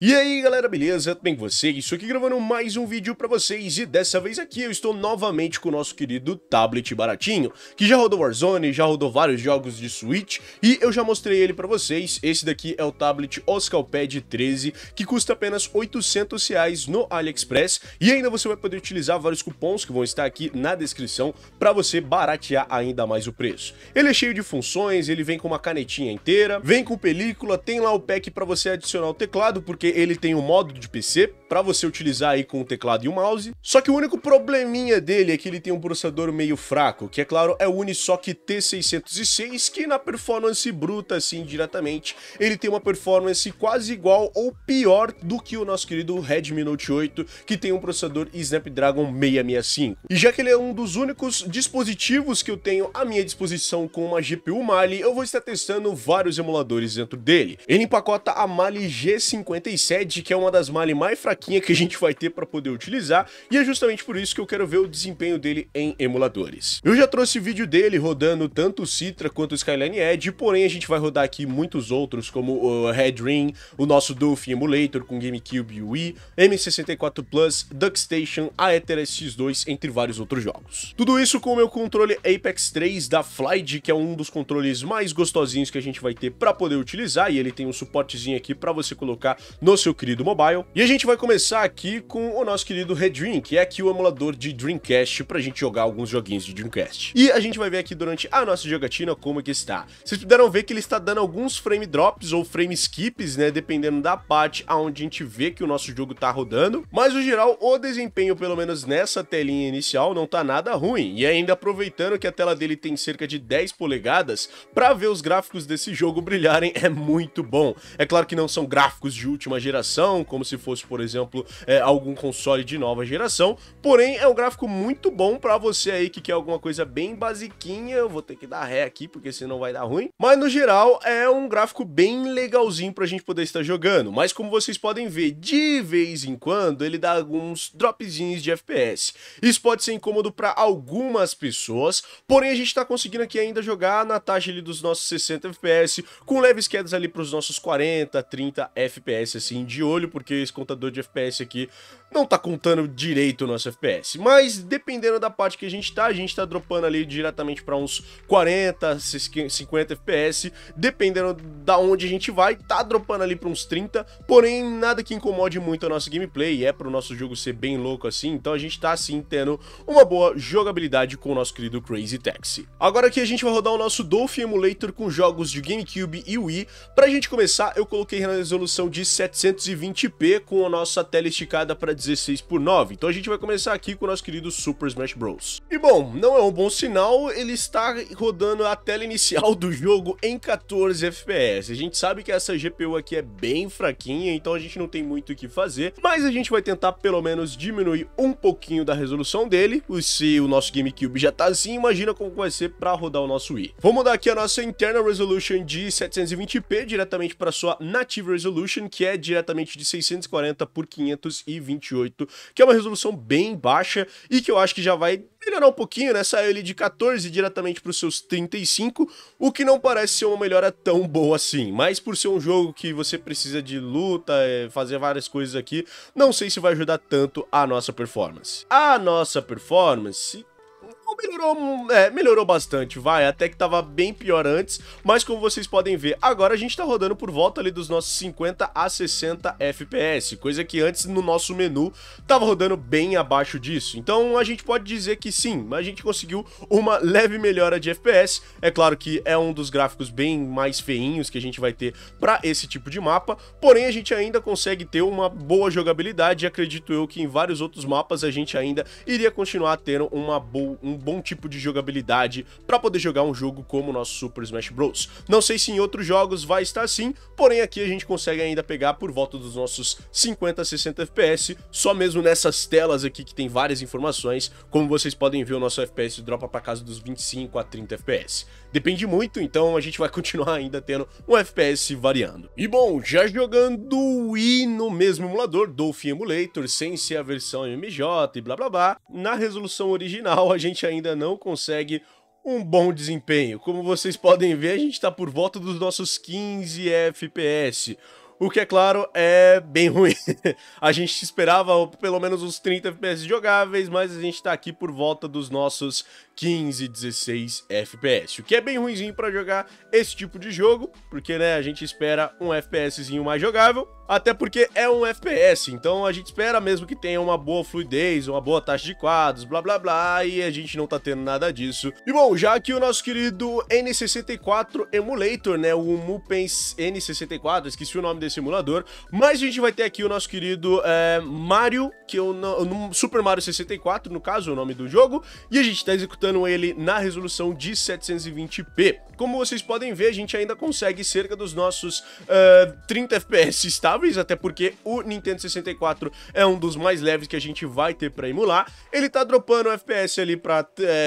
E aí galera, beleza? Tudo bem com vocês? Estou aqui gravando mais um vídeo para vocês e dessa vez aqui eu estou novamente com o nosso querido tablet baratinho que já rodou Warzone, já rodou vários jogos de Switch e eu já mostrei ele para vocês. Esse daqui é o tablet Oscalpad 13 que custa apenas 800 reais no AliExpress e ainda você vai poder utilizar vários cupons que vão estar aqui na descrição para você baratear ainda mais o preço. Ele é cheio de funções, ele vem com uma canetinha inteira, vem com película, tem lá o pack para você adicionar o teclado porque porque ele tem o um modo de PC para você utilizar aí com o teclado e o mouse. Só que o único probleminha dele é que ele tem um processador meio fraco, que é claro, é o Unisoc T606, que na performance bruta, assim, diretamente, ele tem uma performance quase igual ou pior do que o nosso querido Redmi Note 8, que tem um processador Snapdragon 665. E já que ele é um dos únicos dispositivos que eu tenho à minha disposição com uma GPU Mali, eu vou estar testando vários emuladores dentro dele. Ele empacota a Mali G57, que é uma das Mali mais fracas plaquinha que a gente vai ter para poder utilizar, e é justamente por isso que eu quero ver o desempenho dele em emuladores. Eu já trouxe vídeo dele rodando tanto o Citra quanto o Skyline Edge, porém a gente vai rodar aqui muitos outros, como o Red Ring, o nosso Dolphin Emulator com GameCube Wii, M64 Plus, DuckStation, a Ether X2, entre vários outros jogos. Tudo isso com o meu controle Apex 3 da Flight, que é um dos controles mais gostosinhos que a gente vai ter para poder utilizar, e ele tem um suportezinho aqui para você colocar no seu querido mobile. E a gente vai começar começar aqui com o nosso querido Redream, que é aqui o emulador de Dreamcast pra gente jogar alguns joguinhos de Dreamcast. E a gente vai ver aqui durante a nossa jogatina como é que está. Vocês puderam ver que ele está dando alguns frame drops ou frame skips, né, dependendo da parte aonde a gente vê que o nosso jogo tá rodando, mas no geral o desempenho, pelo menos nessa telinha inicial, não tá nada ruim. E ainda aproveitando que a tela dele tem cerca de 10 polegadas, pra ver os gráficos desse jogo brilharem é muito bom. É claro que não são gráficos de última geração, como se fosse, por exemplo, exemplo, é, algum console de nova geração. Porém, é um gráfico muito bom para você aí que quer alguma coisa bem basiquinha. Eu vou ter que dar ré aqui, porque senão vai dar ruim. Mas, no geral, é um gráfico bem legalzinho pra gente poder estar jogando. Mas, como vocês podem ver, de vez em quando, ele dá alguns dropzinhos de FPS. Isso pode ser incômodo para algumas pessoas, porém a gente tá conseguindo aqui ainda jogar na taxa ali dos nossos 60 FPS, com leves quedas ali pros nossos 40, 30 FPS assim de olho, porque esse contador de FPS aqui não tá contando direito o nosso FPS, mas dependendo da parte que a gente tá, a gente tá dropando ali diretamente para uns 40, 50 FPS, dependendo da onde a gente vai, tá dropando ali para uns 30, porém nada que incomode muito a nossa gameplay, é pro nosso jogo ser bem louco assim, então a gente tá assim tendo uma boa jogabilidade com o nosso querido Crazy Taxi. Agora aqui a gente vai rodar o nosso Dolphin Emulator com jogos de GameCube e Wii. Pra gente começar, eu coloquei na resolução de 720p com a nossa tela esticada para 16 por 9. Então a gente vai começar aqui com o nosso querido Super Smash Bros. E bom, não é um bom sinal, ele está rodando a tela inicial do jogo em 14 FPS. A gente sabe que essa GPU aqui é bem fraquinha, então a gente não tem muito o que fazer, mas a gente vai tentar pelo menos diminuir um pouquinho da resolução dele. Se o nosso GameCube já tá assim, imagina como vai ser para rodar o nosso Wii. Vou mudar aqui a nossa internal resolution de 720p diretamente para sua native resolution, que é diretamente de 640 por 520 28, que é uma resolução bem baixa e que eu acho que já vai melhorar um pouquinho, né? Saiu ele de 14 diretamente para os seus 35, o que não parece ser uma melhora tão boa assim. Mas por ser um jogo que você precisa de luta, é, fazer várias coisas aqui, não sei se vai ajudar tanto a nossa performance. A nossa performance melhorou, é, melhorou bastante, vai, até que tava bem pior antes, mas como vocês podem ver, agora a gente tá rodando por volta ali dos nossos 50 a 60 FPS, coisa que antes no nosso menu tava rodando bem abaixo disso, então a gente pode dizer que sim, a gente conseguiu uma leve melhora de FPS, é claro que é um dos gráficos bem mais feinhos que a gente vai ter para esse tipo de mapa, porém a gente ainda consegue ter uma boa jogabilidade, e acredito eu que em vários outros mapas a gente ainda iria continuar tendo uma bo um bom tipo de jogabilidade para poder jogar um jogo como o nosso Super Smash Bros. Não sei se em outros jogos vai estar assim, porém aqui a gente consegue ainda pegar por volta dos nossos 50 a 60 FPS, só mesmo nessas telas aqui que tem várias informações, como vocês podem ver o nosso FPS dropa para casa dos 25 a 30 FPS. Depende muito, então a gente vai continuar ainda tendo um FPS variando. E bom, já jogando o Wii no mesmo emulador, Dolphin Emulator, sem ser a versão MMJ e blá blá blá, na resolução original a gente ainda ainda não consegue um bom desempenho. Como vocês podem ver, a gente está por volta dos nossos 15 FPS. O que, é claro, é bem ruim. a gente esperava pelo menos uns 30 FPS jogáveis, mas a gente tá aqui por volta dos nossos 15, 16 FPS. O que é bem ruimzinho para jogar esse tipo de jogo, porque né, a gente espera um FPSzinho mais jogável, até porque é um FPS, então a gente espera mesmo que tenha uma boa fluidez, uma boa taxa de quadros, blá blá blá, e a gente não tá tendo nada disso. E bom, já que o nosso querido N64 Emulator, né, o Mupens N64, esqueci o nome desse Simulador. emulador. Mas a gente vai ter aqui o nosso querido é, Mario, que eu no Super Mario 64, no caso, é o nome do jogo, e a gente está executando ele na resolução de 720p. Como vocês podem ver, a gente ainda consegue cerca dos nossos uh, 30 FPS estáveis, até porque o Nintendo 64 é um dos mais leves que a gente vai ter para emular. Ele tá dropando FPS ali para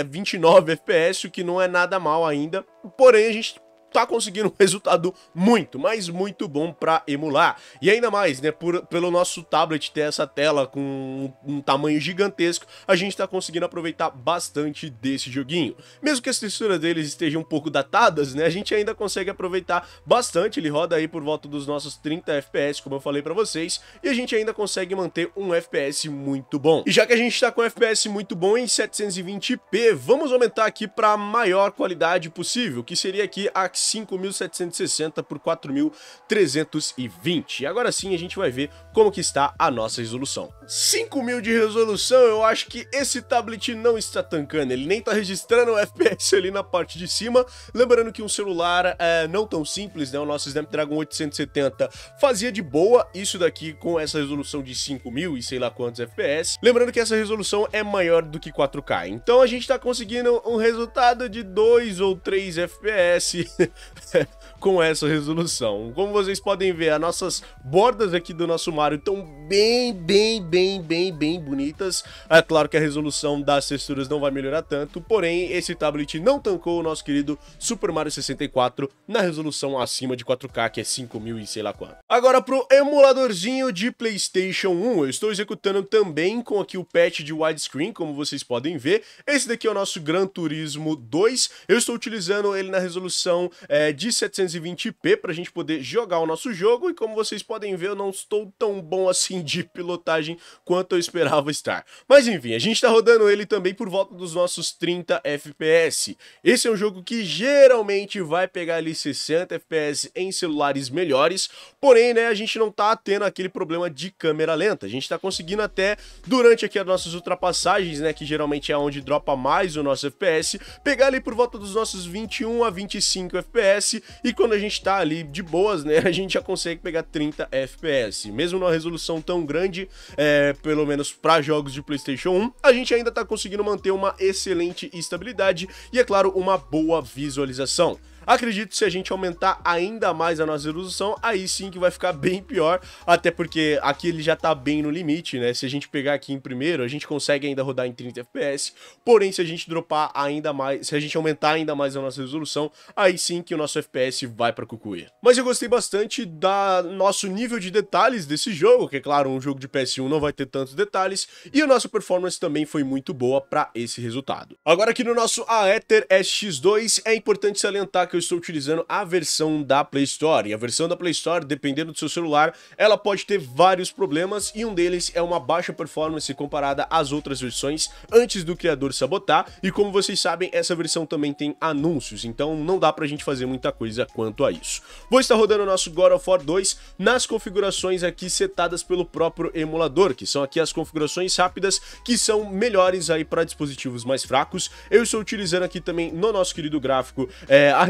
29 FPS, o que não é nada mal ainda. Porém, a gente tá conseguindo um resultado muito, mas muito bom para emular. E ainda mais, né, por, pelo nosso tablet ter essa tela com um, um tamanho gigantesco, a gente tá conseguindo aproveitar bastante desse joguinho. Mesmo que as texturas deles estejam um pouco datadas, né, a gente ainda consegue aproveitar bastante, ele roda aí por volta dos nossos 30 FPS, como eu falei para vocês, e a gente ainda consegue manter um FPS muito bom. E já que a gente tá com um FPS muito bom em 720p, vamos aumentar aqui para maior qualidade possível, que seria aqui a 5.760 por 4.320. Agora sim a gente vai ver como que está a nossa resolução. 5.000 de resolução, eu acho que esse tablet não está tancando, ele nem está registrando o FPS ali na parte de cima. Lembrando que um celular é, não tão simples, né? O nosso Snapdragon 870 fazia de boa isso daqui com essa resolução de 5.000 e sei lá quantos FPS. Lembrando que essa resolução é maior do que 4K, então a gente está conseguindo um resultado de 2 ou 3 FPS com essa resolução. Como vocês podem ver, as nossas bordas aqui do nosso Mario estão bem, bem, bem, bem, bem bonitas. É claro que a resolução das texturas não vai melhorar tanto, porém esse tablet não tancou o nosso querido Super Mario 64 na resolução acima de 4K, que é 5000 e sei lá quanto. Agora pro emuladorzinho de Playstation 1, eu estou executando também com aqui o patch de widescreen, como vocês podem ver. Esse daqui é o nosso Gran Turismo 2, eu estou utilizando ele na resolução é, de 720p para a gente poder jogar o nosso jogo. E como vocês podem ver, eu não estou tão bom assim de pilotagem quanto eu esperava estar. Mas enfim, a gente está rodando ele também por volta dos nossos 30 FPS. Esse é um jogo que geralmente vai pegar ali 60 FPS em celulares melhores, porém, né, a gente não está tendo aquele problema de câmera lenta. A gente está conseguindo até, durante aqui as nossas ultrapassagens, né, que geralmente é onde dropa mais o nosso FPS, pegar ali por volta dos nossos 21 a 25 FPS FPS e quando a gente tá ali de boas, né, a gente já consegue pegar 30 FPS. Mesmo numa resolução tão grande, é, pelo menos para jogos de PlayStation 1, a gente ainda tá conseguindo manter uma excelente estabilidade e, é claro, uma boa visualização. Acredito que se a gente aumentar ainda mais a nossa resolução, aí sim que vai ficar bem pior, até porque aqui ele já tá bem no limite, né? Se a gente pegar aqui em primeiro, a gente consegue ainda rodar em 30 FPS, porém se a gente dropar ainda mais, se a gente aumentar ainda mais a nossa resolução, aí sim que o nosso FPS vai pra cucuia. Mas eu gostei bastante da nosso nível de detalhes desse jogo, que é claro, um jogo de PS1 não vai ter tantos detalhes, e a nossa performance também foi muito boa para esse resultado. Agora aqui no nosso Aether SX2, é importante salientar que eu estou utilizando a versão da Play Store. E a versão da Play Store, dependendo do seu celular, ela pode ter vários problemas e um deles é uma baixa performance comparada às outras versões antes do criador sabotar. E como vocês sabem, essa versão também tem anúncios, então não dá pra gente fazer muita coisa quanto a isso. Vou estar rodando o nosso God of War 2 nas configurações aqui setadas pelo próprio emulador, que são aqui as configurações rápidas que são melhores aí para dispositivos mais fracos. Eu estou utilizando aqui também no nosso querido gráfico é, a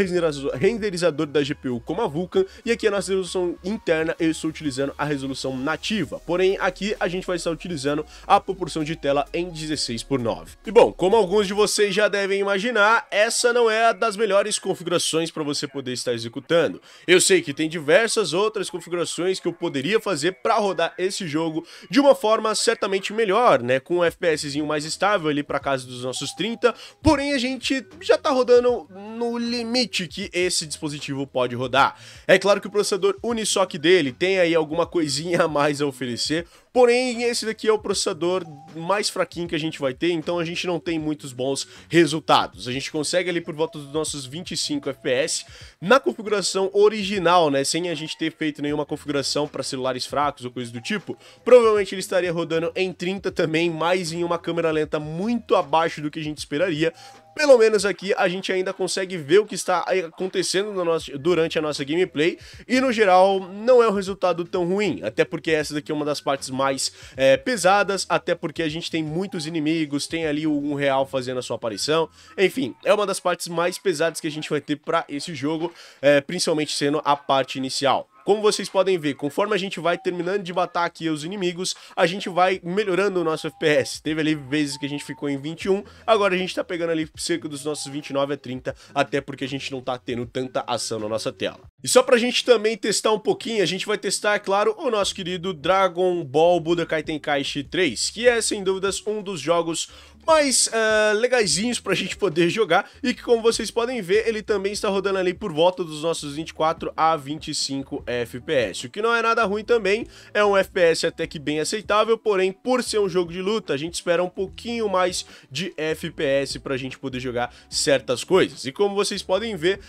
renderizador da GPU como a Vulkan, e aqui a nossa resolução interna eu estou utilizando a resolução nativa, porém aqui a gente vai estar utilizando a proporção de tela em 16 por 9. E bom, como alguns de vocês já devem imaginar, essa não é a das melhores configurações para você poder estar executando. Eu sei que tem diversas outras configurações que eu poderia fazer para rodar esse jogo de uma forma certamente melhor, né, com um FPSzinho mais estável ali para casa dos nossos 30, porém a gente já está rodando no limite que esse dispositivo pode rodar. É claro que o processador Unisoc dele tem aí alguma coisinha a mais a oferecer, Porém, esse daqui é o processador mais fraquinho que a gente vai ter, então a gente não tem muitos bons resultados. A gente consegue ali por volta dos nossos 25 FPS na configuração original, né? Sem a gente ter feito nenhuma configuração para celulares fracos ou coisa do tipo. Provavelmente ele estaria rodando em 30 também, mas em uma câmera lenta muito abaixo do que a gente esperaria pelo menos aqui a gente ainda consegue ver o que está acontecendo no nosso, durante a nossa gameplay e no geral não é um resultado tão ruim, até porque essa daqui é uma das partes mais é, pesadas, até porque a gente tem muitos inimigos, tem ali um real fazendo a sua aparição, enfim, é uma das partes mais pesadas que a gente vai ter para esse jogo, é, principalmente sendo a parte inicial. Como vocês podem ver, conforme a gente vai terminando de matar aqui os inimigos, a gente vai melhorando o nosso FPS. Teve ali vezes que a gente ficou em 21, agora a gente tá pegando ali cerca dos nossos 29 a 30, até porque a gente não tá tendo tanta ação na nossa tela. E só pra gente também testar um pouquinho, a gente vai testar, é claro, o nosso querido Dragon Ball Budokai Tenkaichi 3, que é, sem dúvidas, um dos jogos mais uh, legaisinhos pra gente poder jogar e que, como vocês podem ver, ele também está rodando ali por volta dos nossos 24 a 25 FPS. O que não é nada ruim também, é um FPS até que bem aceitável, porém, por ser um jogo de luta, a gente espera um pouquinho mais de FPS pra gente poder jogar certas coisas. E como vocês podem ver,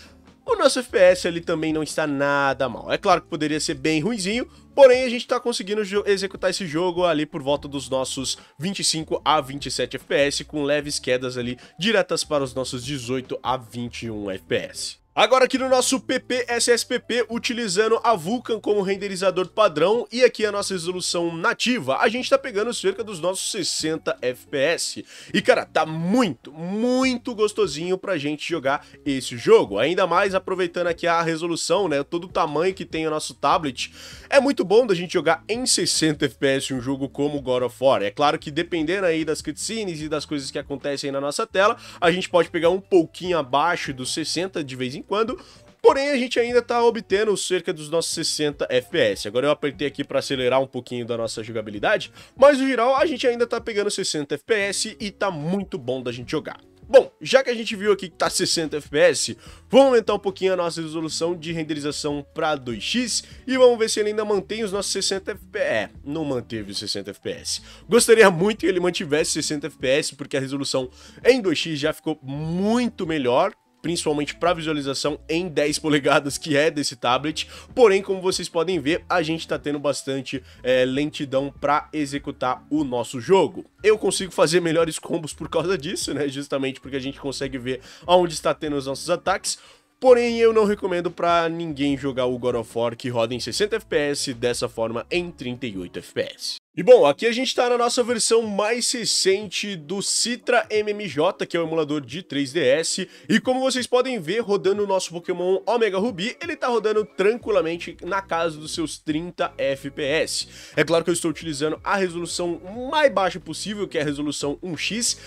o nosso FPS ali também não está nada mal. É claro que poderia ser bem ruizinho, porém a gente está conseguindo executar esse jogo ali por volta dos nossos 25 a 27 FPS, com leves quedas ali diretas para os nossos 18 a 21 FPS. Agora aqui no nosso PPSSPP, utilizando a Vulkan como renderizador padrão e aqui a nossa resolução nativa, a gente tá pegando cerca dos nossos 60 FPS. E cara, tá muito, muito gostosinho pra gente jogar esse jogo, ainda mais aproveitando aqui a resolução, né, todo o tamanho que tem o nosso tablet. É muito bom da gente jogar em 60 FPS um jogo como God of War. É claro que dependendo aí das cutscenes e das coisas que acontecem na nossa tela, a gente pode pegar um pouquinho abaixo dos 60 de vez em em quando, porém a gente ainda está obtendo cerca dos nossos 60 FPS. Agora eu apertei aqui para acelerar um pouquinho da nossa jogabilidade, mas no geral a gente ainda está pegando 60 FPS e está muito bom da gente jogar. Bom, já que a gente viu aqui que tá 60 FPS, vamos aumentar um pouquinho a nossa resolução de renderização para 2x e vamos ver se ele ainda mantém os nossos 60 FPS. É, não manteve os 60 FPS. Gostaria muito que ele mantivesse 60 FPS, porque a resolução em 2x já ficou muito melhor principalmente para visualização em 10 polegadas, que é desse tablet. Porém, como vocês podem ver, a gente está tendo bastante é, lentidão para executar o nosso jogo. Eu consigo fazer melhores combos por causa disso, né? Justamente porque a gente consegue ver aonde está tendo os nossos ataques. Porém, eu não recomendo para ninguém jogar o God of War que roda em 60 FPS dessa forma em 38 FPS. E bom, aqui a gente está na nossa versão mais recente do Citra MMJ, que é o emulador de 3DS, e como vocês podem ver, rodando o nosso Pokémon Omega Ruby, ele está rodando tranquilamente na casa dos seus 30 FPS. É claro que eu estou utilizando a resolução mais baixa possível, que é a resolução 1x,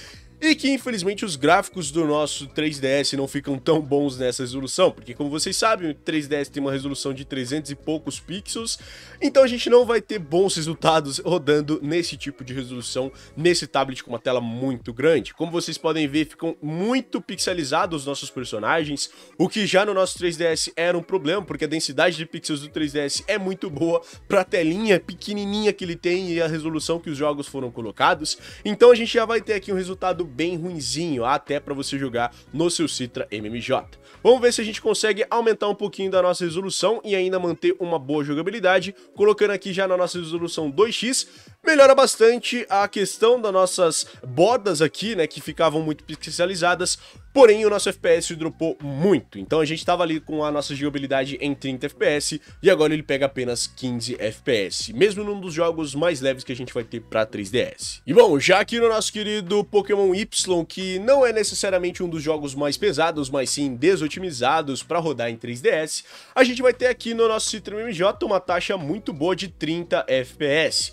e que infelizmente os gráficos do nosso 3DS não ficam tão bons nessa resolução, porque como vocês sabem, o 3DS tem uma resolução de 300 e poucos pixels, então a gente não vai ter bons resultados rodando nesse tipo de resolução, nesse tablet com uma tela muito grande. Como vocês podem ver, ficam muito pixelizados os nossos personagens, o que já no nosso 3DS era um problema, porque a densidade de pixels do 3DS é muito boa para a telinha pequenininha que ele tem e a resolução que os jogos foram colocados, então a gente já vai ter aqui um resultado bem ruinzinho, até para você jogar no seu Citra MMJ. Vamos ver se a gente consegue aumentar um pouquinho da nossa resolução e ainda manter uma boa jogabilidade, colocando aqui já na nossa resolução 2x, melhora bastante a questão das nossas bordas aqui, né, que ficavam muito pixelizadas, porém o nosso FPS dropou muito, então a gente estava ali com a nossa jogabilidade em 30 FPS e agora ele pega apenas 15 FPS, mesmo num dos jogos mais leves que a gente vai ter para 3DS. E bom, já aqui no nosso querido Pokémon Y, que não é necessariamente um dos jogos mais pesados, mas sim desotimizados para rodar em 3DS, a gente vai ter aqui no nosso Citrium MJ uma taxa muito boa de 30 FPS.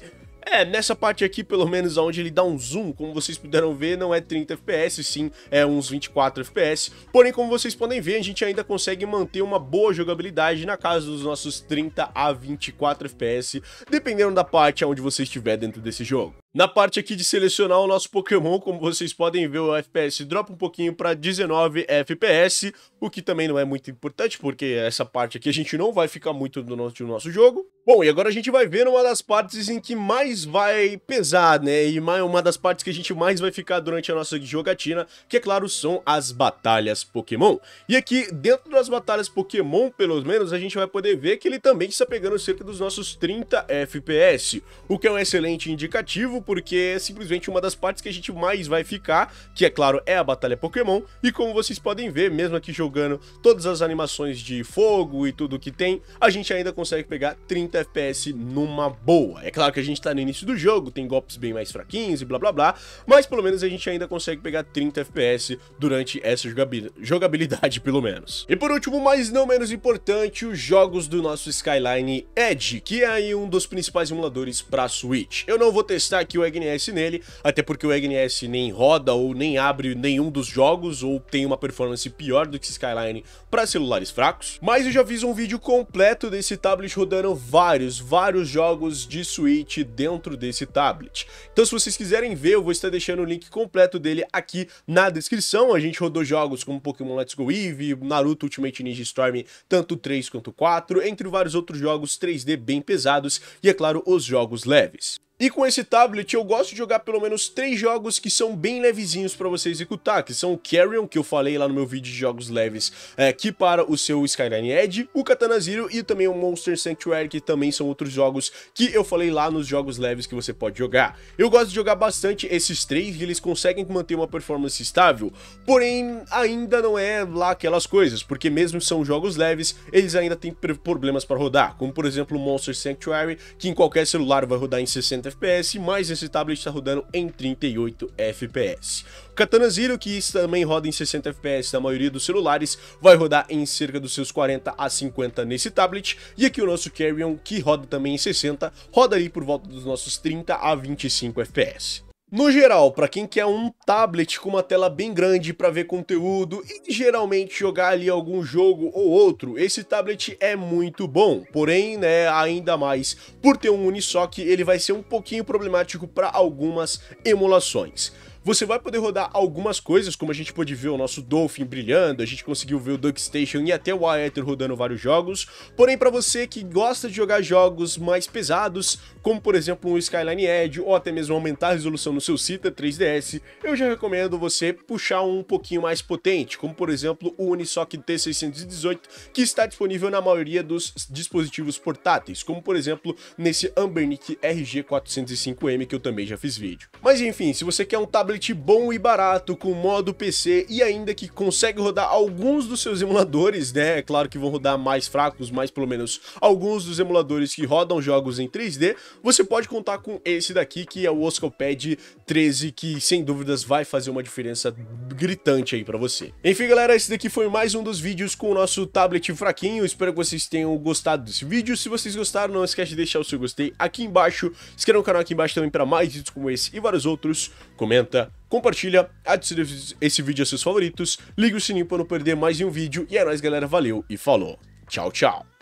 É, nessa parte aqui, pelo menos onde ele dá um zoom, como vocês puderam ver, não é 30 FPS, sim, é uns 24 FPS. Porém, como vocês podem ver, a gente ainda consegue manter uma boa jogabilidade na casa dos nossos 30 a 24 FPS, dependendo da parte onde você estiver dentro desse jogo. Na parte aqui de selecionar o nosso Pokémon, como vocês podem ver, o FPS dropa um pouquinho para 19 FPS, o que também não é muito importante, porque essa parte aqui a gente não vai ficar muito do nosso, nosso jogo. Bom, e agora a gente vai ver uma das partes em que mais vai pesar, né? E uma das partes que a gente mais vai ficar durante a nossa jogatina, que é claro, são as batalhas Pokémon. E aqui, dentro das batalhas Pokémon, pelo menos, a gente vai poder ver que ele também está pegando cerca dos nossos 30 FPS, o que é um excelente indicativo, porque é simplesmente uma das partes que a gente mais vai ficar, que é claro, é a Batalha Pokémon, e como vocês podem ver, mesmo aqui jogando todas as animações de fogo e tudo que tem, a gente ainda consegue pegar 30 FPS numa boa. É claro que a gente tá no início do jogo, tem golpes bem mais fraquinhos e blá blá blá, mas pelo menos a gente ainda consegue pegar 30 FPS durante essa jogabilidade, pelo menos. E por último, mas não menos importante, os jogos do nosso Skyline Edge, que é aí um dos principais emuladores para Switch. Eu não vou testar aqui aqui o egns nele, até porque o egns nem roda ou nem abre nenhum dos jogos ou tem uma performance pior do que Skyline para celulares fracos. Mas eu já fiz um vídeo completo desse tablet rodando vários, vários jogos de Switch dentro desse tablet. Então se vocês quiserem ver, eu vou estar deixando o link completo dele aqui na descrição. A gente rodou jogos como Pokémon Let's Go Eevee, Naruto Ultimate Ninja Storm, tanto 3 quanto 4, entre vários outros jogos 3D bem pesados e, é claro, os jogos leves. E com esse tablet eu gosto de jogar pelo menos três jogos que são bem levezinhos para você executar, que são o Carrion, que eu falei lá no meu vídeo de jogos leves, é, que para o seu Skyline Edge, o Katana Zero e também o Monster Sanctuary, que também são outros jogos que eu falei lá nos jogos leves que você pode jogar. Eu gosto de jogar bastante esses três, eles conseguem manter uma performance estável, porém ainda não é lá aquelas coisas, porque mesmo são jogos leves, eles ainda têm problemas para rodar, como por exemplo o Monster Sanctuary, que em qualquer celular vai rodar em 60 FPS, mas esse tablet está rodando em 38 FPS. O Katana Zero, que também roda em 60 FPS na maioria dos celulares, vai rodar em cerca dos seus 40 a 50 nesse tablet. E aqui o nosso Carrion, que roda também em 60, roda ali por volta dos nossos 30 a 25 FPS. No geral, para quem quer um tablet com uma tela bem grande para ver conteúdo e geralmente jogar ali algum jogo ou outro, esse tablet é muito bom. Porém, né, ainda mais por ter um unisoc, ele vai ser um pouquinho problemático para algumas emulações. Você vai poder rodar algumas coisas, como a gente pode ver o nosso Dolphin brilhando, a gente conseguiu ver o Duckstation e até o Aether rodando vários jogos. Porém, para você que gosta de jogar jogos mais pesados, como por exemplo um Skyline Edge ou até mesmo aumentar a resolução no seu Cita 3DS, eu já recomendo você puxar um pouquinho mais potente, como por exemplo o Unisoc T618, que está disponível na maioria dos dispositivos portáteis, como por exemplo nesse Ambernic RG405M que eu também já fiz vídeo. Mas enfim, se você quer um tablet tablet bom e barato, com modo PC e ainda que consegue rodar alguns dos seus emuladores, né? É claro que vão rodar mais fracos, mas pelo menos alguns dos emuladores que rodam jogos em 3D, você pode contar com esse daqui, que é o Oscopad 13, que sem dúvidas vai fazer uma diferença gritante aí pra você. Enfim, galera, esse daqui foi mais um dos vídeos com o nosso tablet fraquinho, espero que vocês tenham gostado desse vídeo, se vocês gostaram, não esquece de deixar o seu gostei aqui embaixo, se inscreva no canal aqui embaixo também para mais vídeos como esse e vários outros comenta, compartilha, adicione esse vídeo a seus favoritos, liga o sininho para não perder mais nenhum vídeo e é nóis galera, valeu e falou. Tchau, tchau.